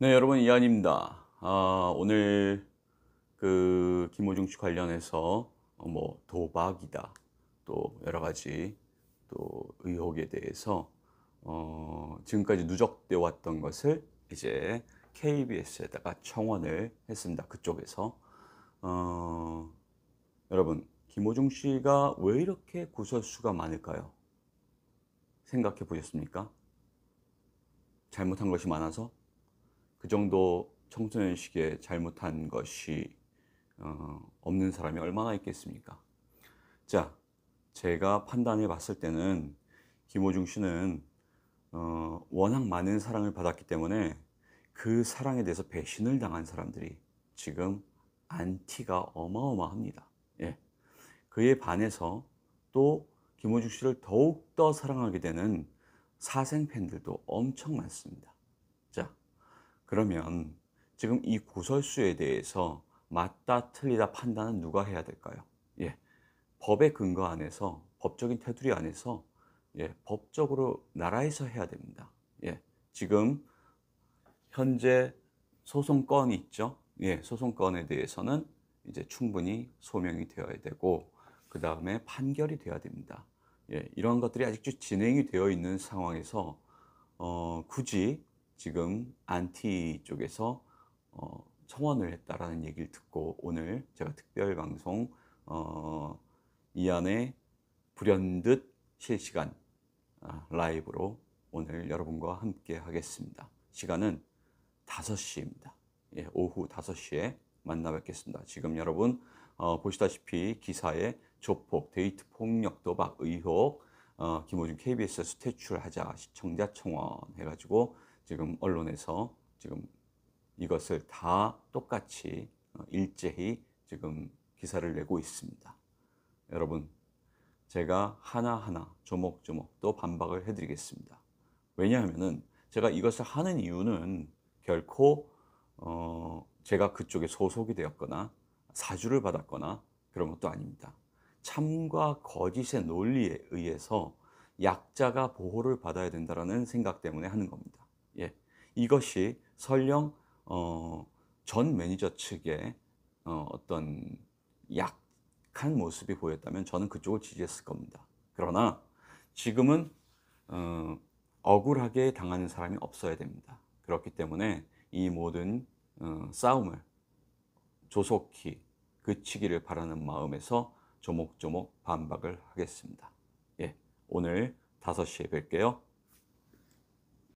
네, 여러분 이한입니다. 아, 오늘 그 김호중 씨 관련해서 뭐 도박이다, 또 여러 가지 또 의혹에 대해서 어, 지금까지 누적되어 왔던 것을 이제 KBS에다가 청원을 했습니다. 그쪽에서 어, 여러분 김호중 씨가 왜 이렇게 구설수가 많을까요? 생각해 보셨습니까? 잘못한 것이 많아서 그 정도 청소년 시기에 잘못한 것이 어, 없는 사람이 얼마나 있겠습니까? 자, 제가 판단해 봤을 때는 김호중 씨는 어, 워낙 많은 사랑을 받았기 때문에 그 사랑에 대해서 배신을 당한 사람들이 지금 안티가 어마어마합니다. 예. 그에 반해서 또 김호중 씨를 더욱 더 사랑하게 되는 사생 팬들도 엄청 많습니다. 자, 그러면 지금 이 구설수에 대해서 맞다 틀리다 판단은 누가 해야 될까요? 예. 법의 근거 안에서 법적인 테두리 안에서 예, 법적으로 나라에서 해야 됩니다. 예. 지금 현재 소송건이 있죠. 예, 소송건에 대해서는 이제 충분히 소명이 되어야 되고 그 다음에 판결이 되어야 됩니다. 예, 이런 것들이 아직 진행이 되어 있는 상황에서 어, 굳이 지금 안티 쪽에서 어, 청원을 했다라는 얘기를 듣고 오늘 제가 특별 방송 어, 이안에 불현듯 실시간 아, 라이브로 오늘 여러분과 함께 하겠습니다. 시간은 5시입니다. 예, 오후 5시에 만나 뵙겠습니다. 지금 여러분 어, 보시다시피 기사에 조폭, 데이트 폭력, 도박, 의혹, 어, 김호중 KBS 에서퇴출하자 시청자 청원 해가지고 지금 언론에서 지금 이것을 다 똑같이 어, 일제히 지금 기사를 내고 있습니다. 여러분, 제가 하나하나 조목조목 또 반박을 해드리겠습니다. 왜냐하면은 제가 이것을 하는 이유는 결코 어 제가 그쪽에 소속이 되었거나 사주를 받았거나 그런 것도 아닙니다. 참과 거짓의 논리에 의해서 약자가 보호를 받아야 된다라는 생각 때문에 하는 겁니다. 예. 이것이 설령 어, 전 매니저 측의 어, 어떤 약한 모습이 보였다면 저는 그쪽을 지지했을 겁니다. 그러나 지금은 어, 억울하게 당하는 사람이 없어야 됩니다. 그렇기 때문에 이 모든 어, 싸움을 조속히 그치기를 바라는 마음에서 조목조목 반박을 하겠습니다. 예, 오늘 5시에 뵐게요.